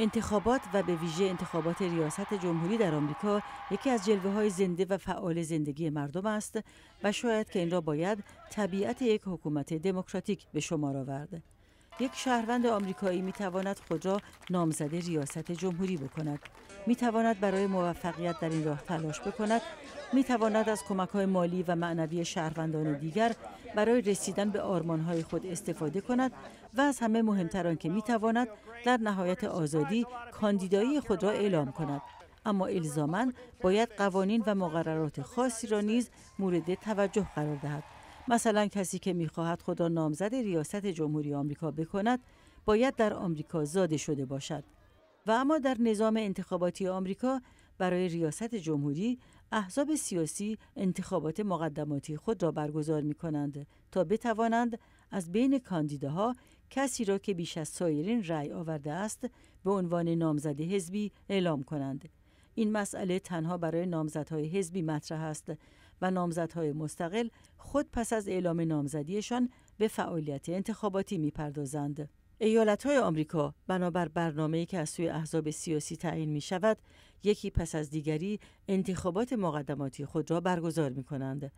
انتخابات و به ویژه انتخابات ریاست جمهوری در آمریکا یکی از جلوه های زنده و فعال زندگی مردم است و شاید که این را باید طبیعت یک حکومت دموکراتیک به شمار آورد. یک شهروند آمریکایی می تواند خود را نامزد ریاست جمهوری بکند می تواند برای موفقیت در این راه تلاش بکند می تواند از کمک های مالی و معنوی شهروندان دیگر برای رسیدن به آرمان های خود استفاده کند و از همه مهمتر که می تواند در نهایت آزادی کاندیدایی خود را اعلام کند اما الزامن باید قوانین و مقررات خاصی را نیز مورد توجه قرار دهد مثلا کسی که میخواهد خود را نامزد ریاست جمهوری آمریکا بکند باید در آمریکا زاده شده باشد و اما در نظام انتخاباتی آمریکا برای ریاست جمهوری احزاب سیاسی انتخابات مقدماتی خود را برگزار می کنند تا بتوانند از بین کاندیداها کسی را که بیش از سایرین رأی آورده است به عنوان نامزد حزبی اعلام کنند این مسئله تنها برای نامزدهای حزبی مطرح است و نامزدهای مستقل خود پس از اعلام نامزدیشان به فعالیت انتخاباتی میپردازند. ایالت های آمریکا بنابر برنامه‌ای که از سوی احزاب سیاسی تعیین می شود، یکی پس از دیگری انتخابات مقدماتی خود را برگزار می کنند.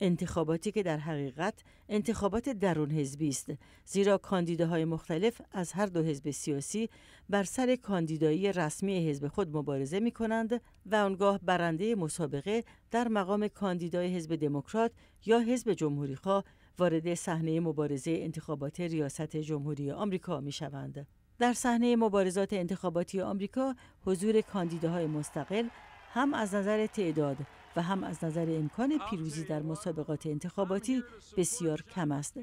انتخاباتی که در حقیقت انتخابات درون حزبی است زیرا کاندیداهای مختلف از هر دو حزب سیاسی بر سر کاندیدایی رسمی حزب خود مبارزه می کنند و آنگاه برنده مسابقه در مقام کاندیدای حزب دموکرات یا حزب جمهوریخواه وارد صحنه مبارزه انتخابات ریاست جمهوری آمریکا می شوند. در صحنه مبارزات انتخاباتی آمریکا حضور کاندیداهای مستقل هم از نظر تعداد و هم از نظر امکان پیروزی در مسابقات انتخاباتی بسیار کم است.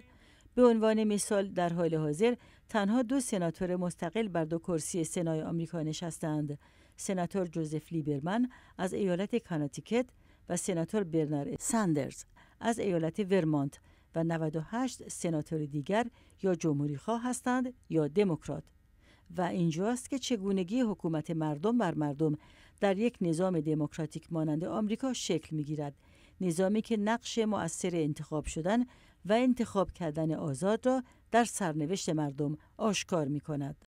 به عنوان مثال در حال حاضر تنها دو سناتور مستقل بر دو کرسی سنای آمریکا نشستند. سناتور جوزف لیبرمن از ایالت کاناتیکت و سناتور برنر ساندرز از ایالت ورمانت و 98 سناتور دیگر یا جمهوری خواه هستند یا دموکرات. و اینجاست که چگونگی حکومت مردم بر مردم در یک نظام دموکراتیک مانند آمریکا شکل میگیرد نظامی که نقش مؤثر انتخاب شدن و انتخاب کردن آزاد را در سرنوشت مردم آشکار می کند.